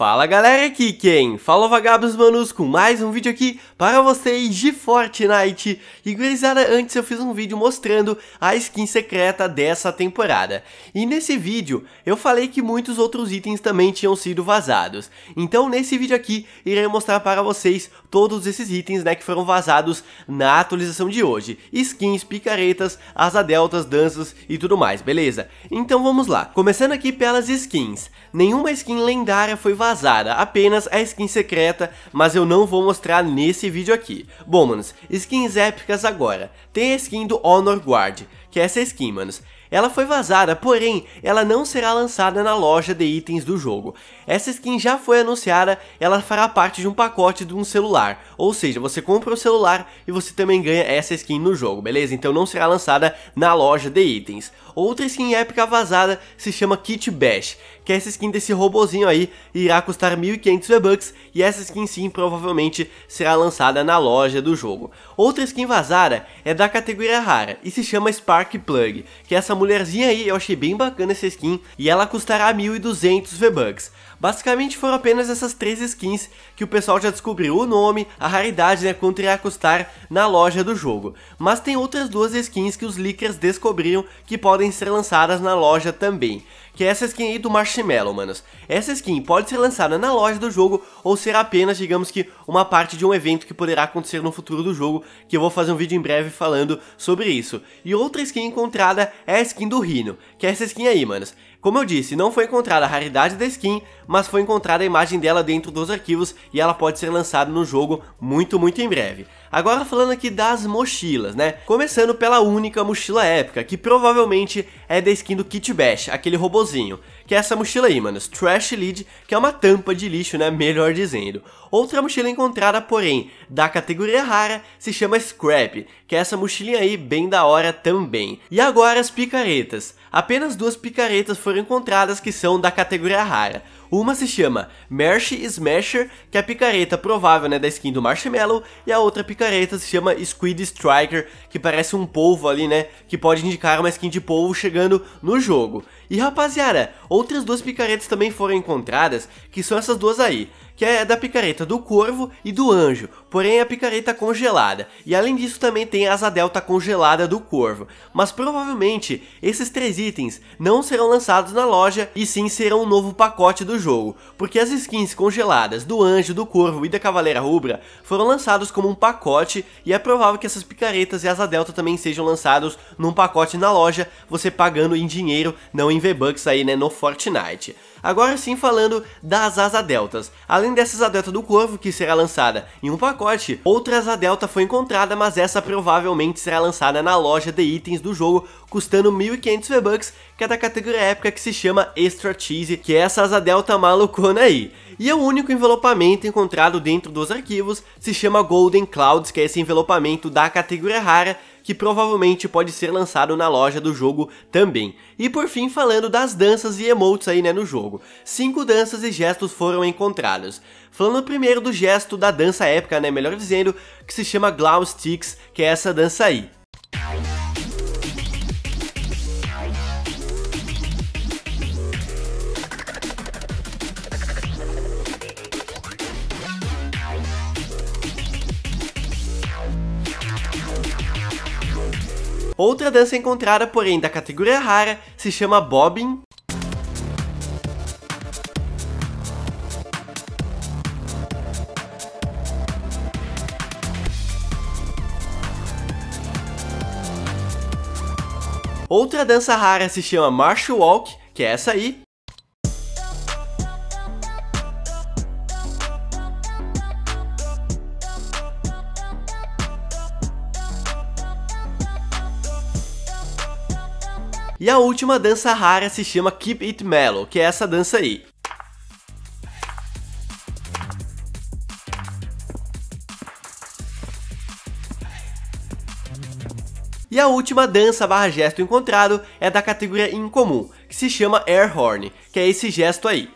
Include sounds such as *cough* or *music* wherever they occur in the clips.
Fala galera, aqui quem? Fala vagabos manos com mais um vídeo aqui para vocês de Fortnite E gurizada, antes eu fiz um vídeo mostrando a skin secreta dessa temporada E nesse vídeo eu falei que muitos outros itens também tinham sido vazados Então nesse vídeo aqui irei mostrar para vocês todos esses itens né, que foram vazados na atualização de hoje Skins, picaretas, asa deltas, danças e tudo mais, beleza? Então vamos lá, começando aqui pelas skins Nenhuma skin lendária foi vazada Vazada, apenas a skin secreta, mas eu não vou mostrar nesse vídeo aqui. Bom, manos, skins épicas agora. Tem a skin do Honor Guard, que é essa skin, manos. Ela foi vazada, porém, ela não será lançada na loja de itens do jogo. Essa skin já foi anunciada, ela fará parte de um pacote de um celular. Ou seja, você compra o celular e você também ganha essa skin no jogo, beleza? Então não será lançada na loja de itens. Outra skin épica vazada se chama Kit Bash, que é essa skin desse robozinho aí, irá custar 1.500 V-Bucks e essa skin sim provavelmente será lançada na loja do jogo. Outra skin vazada é da categoria rara e se chama Spark Plug, que é essa mulherzinha aí eu achei bem bacana essa skin e ela custará 1.200 V-Bucks. Basicamente foram apenas essas três skins que o pessoal já descobriu o nome, a raridade, né, quanto irá custar na loja do jogo. Mas tem outras duas skins que os leakers descobriram que podem ser lançadas na loja também que é essa skin aí do Marshmallow, manos. Essa skin pode ser lançada na loja do jogo ou ser apenas, digamos que, uma parte de um evento que poderá acontecer no futuro do jogo, que eu vou fazer um vídeo em breve falando sobre isso. E outra skin encontrada é a skin do Rhino, que é essa skin aí, manos. Como eu disse, não foi encontrada a raridade da skin, mas foi encontrada a imagem dela dentro dos arquivos e ela pode ser lançada no jogo muito, muito em breve. Agora falando aqui das mochilas, né? Começando pela única mochila épica, que provavelmente é da skin do Kit Bash, aquele robozinho que é essa mochila aí, mano, Trash Lid, que é uma tampa de lixo, né, melhor dizendo. Outra mochila encontrada, porém, da categoria rara, se chama Scrap, que é essa mochilinha aí bem da hora também. E agora as picaretas. Apenas duas picaretas foram encontradas que são da categoria rara. Uma se chama Mersh Smasher, que é a picareta provável né, da skin do Marshmallow, e a outra picareta se chama Squid Striker, que parece um polvo ali, né, que pode indicar uma skin de polvo chegando no jogo. E rapaziada, ou outras duas picaretas também foram encontradas, que são essas duas aí, que é da picareta do corvo e do anjo porém a picareta tá congelada, e além disso também tem a asa delta congelada do corvo, mas provavelmente esses três itens não serão lançados na loja e sim serão um novo pacote do jogo, porque as skins congeladas do anjo, do corvo e da cavaleira rubra foram lançados como um pacote e é provável que essas picaretas e asa delta também sejam lançados num pacote na loja, você pagando em dinheiro, não em V-Bucks aí né, no Fortnite. Agora sim falando das asa deltas, além dessas asa delta do corvo que será lançada em um pacote, pacote. Outra asa delta foi encontrada, mas essa provavelmente será lançada na loja de itens do jogo, custando 1.500 V-Bucks, que é da categoria épica que se chama Extra Cheese, que é essa asa delta malucona aí. E é o único envelopamento encontrado dentro dos arquivos se chama Golden Clouds, que é esse envelopamento da categoria rara, que provavelmente pode ser lançado na loja do jogo também. E por fim, falando das danças e emotes aí né, no jogo. Cinco danças e gestos foram encontrados. Falando primeiro do gesto da dança épica, né, né, melhor dizendo, que se chama Glow Sticks, que é essa dança aí. Outra dança encontrada, porém, da categoria rara, se chama bobbing Outra dança rara se chama Marshall Walk, que é essa aí, E a última dança rara se chama Keep It Mellow, que é essa dança aí. E a última dança barra gesto encontrado é da categoria incomum, que se chama Air Horn, que é esse gesto aí.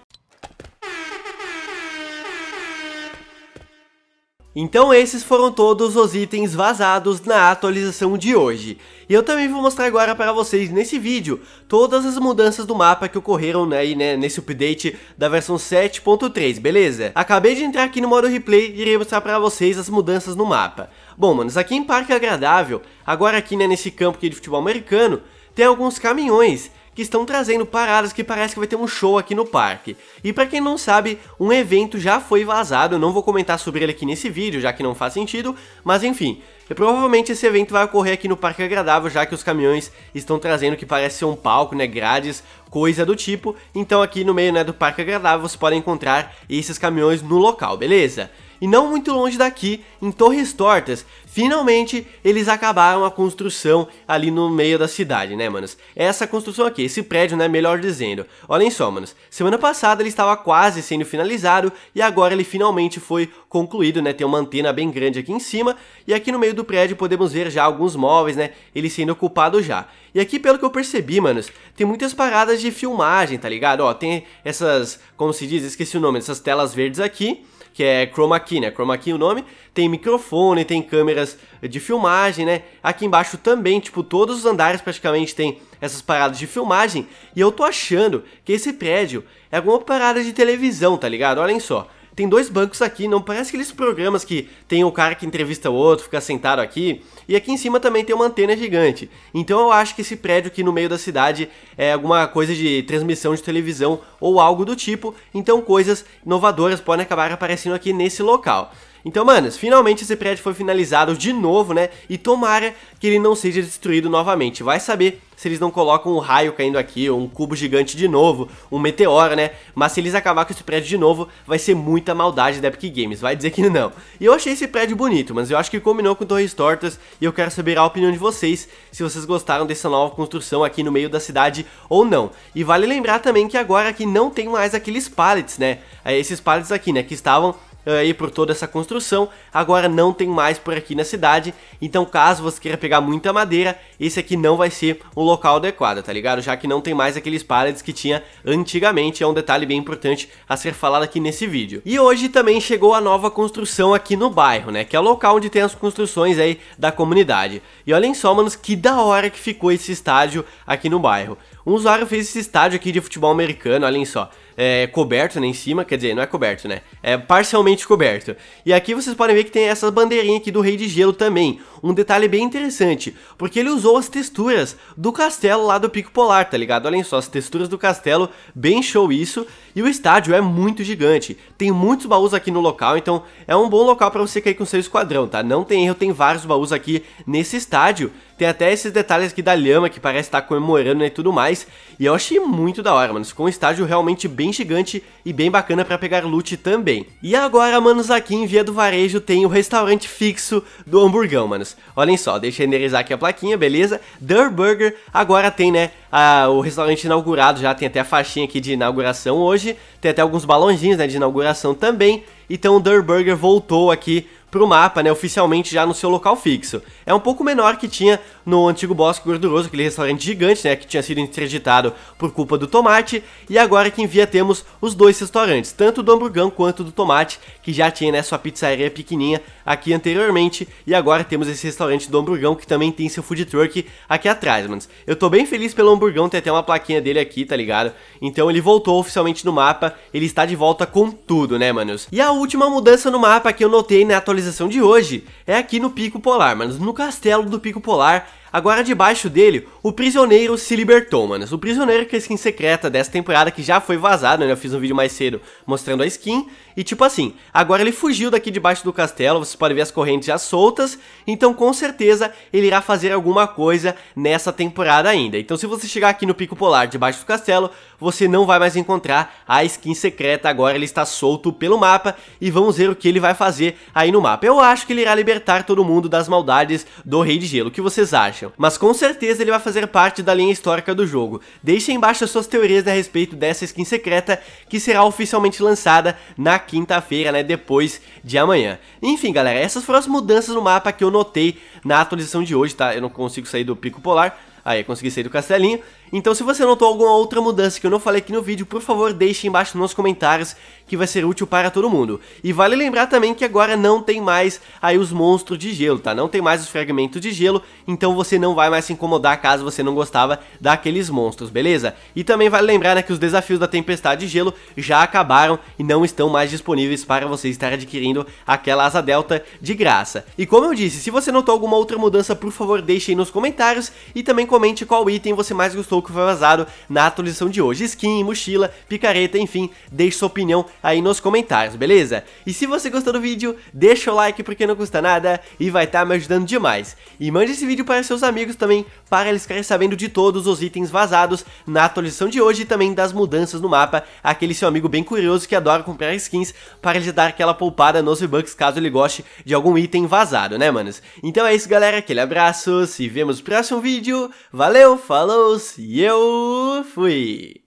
Então esses foram todos os itens vazados na atualização de hoje. E eu também vou mostrar agora para vocês nesse vídeo todas as mudanças do mapa que ocorreram né, aí, né, nesse update da versão 7.3, beleza? Acabei de entrar aqui no modo replay e irei mostrar para vocês as mudanças no mapa. Bom, manos, aqui em Parque Agradável, agora aqui né, nesse campo aqui de futebol americano, tem alguns caminhões que estão trazendo paradas que parece que vai ter um show aqui no parque. E para quem não sabe, um evento já foi vazado, eu não vou comentar sobre ele aqui nesse vídeo, já que não faz sentido, mas enfim, provavelmente esse evento vai ocorrer aqui no Parque Agradável, já que os caminhões estão trazendo que parece ser um palco, né, grades, coisa do tipo, então aqui no meio né, do Parque Agradável você pode encontrar esses caminhões no local, beleza? e não muito longe daqui, em Torres Tortas, finalmente eles acabaram a construção ali no meio da cidade, né, manos? Essa construção aqui, esse prédio, né, melhor dizendo. Olhem só, manos, semana passada ele estava quase sendo finalizado e agora ele finalmente foi concluído, né, tem uma antena bem grande aqui em cima e aqui no meio do prédio podemos ver já alguns móveis, né, ele sendo ocupado já. E aqui, pelo que eu percebi, manos, tem muitas paradas de filmagem, tá ligado? Ó, tem essas, como se diz, esqueci o nome, essas telas verdes aqui que é chroma key, né? Chroma key o nome. Tem microfone, tem câmeras de filmagem, né? Aqui embaixo também, tipo, todos os andares praticamente tem essas paradas de filmagem. E eu tô achando que esse prédio é alguma parada de televisão, tá ligado? Olhem só tem dois bancos aqui, não parece aqueles programas que tem o cara que entrevista o outro, fica sentado aqui, e aqui em cima também tem uma antena gigante. Então eu acho que esse prédio aqui no meio da cidade é alguma coisa de transmissão de televisão ou algo do tipo, então coisas inovadoras podem acabar aparecendo aqui nesse local. Então, manos, finalmente esse prédio foi finalizado de novo, né? E tomara que ele não seja destruído novamente. Vai saber se eles não colocam um raio caindo aqui, ou um cubo gigante de novo, um meteoro, né? Mas se eles acabar com esse prédio de novo, vai ser muita maldade da Epic Games, vai dizer que *laughs* não. E eu achei esse prédio bonito, mas eu acho que combinou com Torres Tortas, e eu quero saber a opinião de vocês, se vocês gostaram dessa nova construção aqui no meio da cidade ou não. E vale lembrar também que agora aqui não tem mais aqueles pallets, né? É, esses pallets aqui, né, que estavam eh, aí por toda essa construção, agora não tem mais por aqui na cidade, então caso você queira pegar muita madeira, esse aqui não vai ser o local adequado, tá ligado? Já que não tem mais aqueles pallets que tinha antigamente, é um detalhe bem importante a ser falado aqui nesse vídeo. E hoje também chegou a nova construção aqui no bairro, né, que é o local onde tem as construções aí da comunidade. E olhem só, manos, que da hora que ficou esse estádio aqui no bairro. Um usuário fez esse estádio aqui de futebol americano, olhem só, é, coberto né, em cima, quer dizer, não é coberto, né? É parcialmente coberto. E aqui vocês podem ver que tem essa bandeirinha aqui do Rei de Gelo também. Um detalhe bem interessante, porque ele usou as texturas do castelo lá do Pico Polar, tá ligado? Olhem só, as texturas do castelo, bem show isso. E o estádio é muito gigante, tem muitos baús aqui no local, então é um bom local para você cair com seu esquadrão, tá? Não tem erro, tem vários baús aqui nesse estádio tem até esses detalhes aqui da lhama que parece estar tá comemorando né, e tudo mais. E eu achei muito da hora, mano. Ficou um estágio realmente bem gigante e bem bacana para pegar loot também. E agora, manos, aqui em Via do Varejo tem o restaurante fixo do hamburgão, manos. Olhem só, deixa eu endereçar aqui a plaquinha, beleza? Der Burger agora tem, né, a, o restaurante inaugurado já, tem até a faixinha aqui de inauguração hoje. Tem até alguns balãozinhos, né, de inauguração também. Então o Der Burger voltou aqui pro mapa, né, oficialmente já no seu local fixo. É um pouco menor que tinha no antigo Bosque Gorduroso, aquele restaurante gigante, né, que tinha sido interditado por culpa do tomate, e agora que em Via temos os dois restaurantes, tanto do Hamburgão quanto do Tomate, que já tinha, né, sua pizzaria pequenininha aqui anteriormente, e agora temos esse restaurante do Hamburgão, que também tem seu food truck aqui atrás, mano. Eu tô bem feliz pelo Hamburgão, tem até uma plaquinha dele aqui, tá ligado? Então ele voltou oficialmente no mapa, ele está de volta com tudo, né, manos? E a última mudança no mapa que eu notei na né, atualização atualização de hoje é aqui no Pico Polar, mas no castelo do Pico Polar Agora debaixo dele, o prisioneiro se libertou, manos. O prisioneiro que é a skin secreta dessa temporada, que já foi vazado, né? Eu fiz um vídeo mais cedo mostrando a skin. E tipo assim, agora ele fugiu daqui debaixo do castelo, vocês podem ver as correntes já soltas. Então com certeza ele irá fazer alguma coisa nessa temporada ainda. Então se você chegar aqui no Pico Polar debaixo do castelo, você não vai mais encontrar a skin secreta. Agora ele está solto pelo mapa e vamos ver o que ele vai fazer aí no mapa. Eu acho que ele irá libertar todo mundo das maldades do Rei de Gelo. O que vocês acham? acham, mas com certeza ele vai fazer parte da linha histórica do jogo. Deixem embaixo as suas teorias a respeito dessa skin secreta que será oficialmente lançada na quinta-feira, né, depois de amanhã. Enfim, galera, essas foram as mudanças no mapa que eu notei na atualização de hoje, tá? Eu não consigo sair do Pico Polar, aí consegui sair do Castelinho. Então se você notou alguma outra mudança que eu não falei aqui no vídeo, por favor deixe embaixo nos comentários que vai ser útil para todo mundo. E vale lembrar também que agora não tem mais aí os monstros de gelo, tá? Não tem mais os fragmentos de gelo, então você não vai mais se incomodar caso você não gostava daqueles monstros, beleza? E também vale lembrar né, que os desafios da tempestade de gelo já acabaram e não estão mais disponíveis para você estar adquirindo aquela asa delta de graça. E como eu disse, se você notou alguma outra mudança, por favor deixe aí nos comentários e também comente qual item você mais gostou que foi vazado na atualização de hoje. Skin, mochila, picareta, enfim, deixe sua opinião aí nos comentários, beleza? E se você gostou do vídeo, deixa o like porque não custa nada e vai estar tá me ajudando demais. E mande esse vídeo para seus amigos também, para eles ficarem sabendo de todos os itens vazados na atualização de hoje e também das mudanças no mapa, aquele seu amigo bem curioso que adora comprar skins para ele dar aquela poupada nos V-Bucks caso ele goste de algum item vazado, né, manos? Então é isso, galera, aquele abraço, se vemos no próximo vídeo, valeu, falou, se eu fui!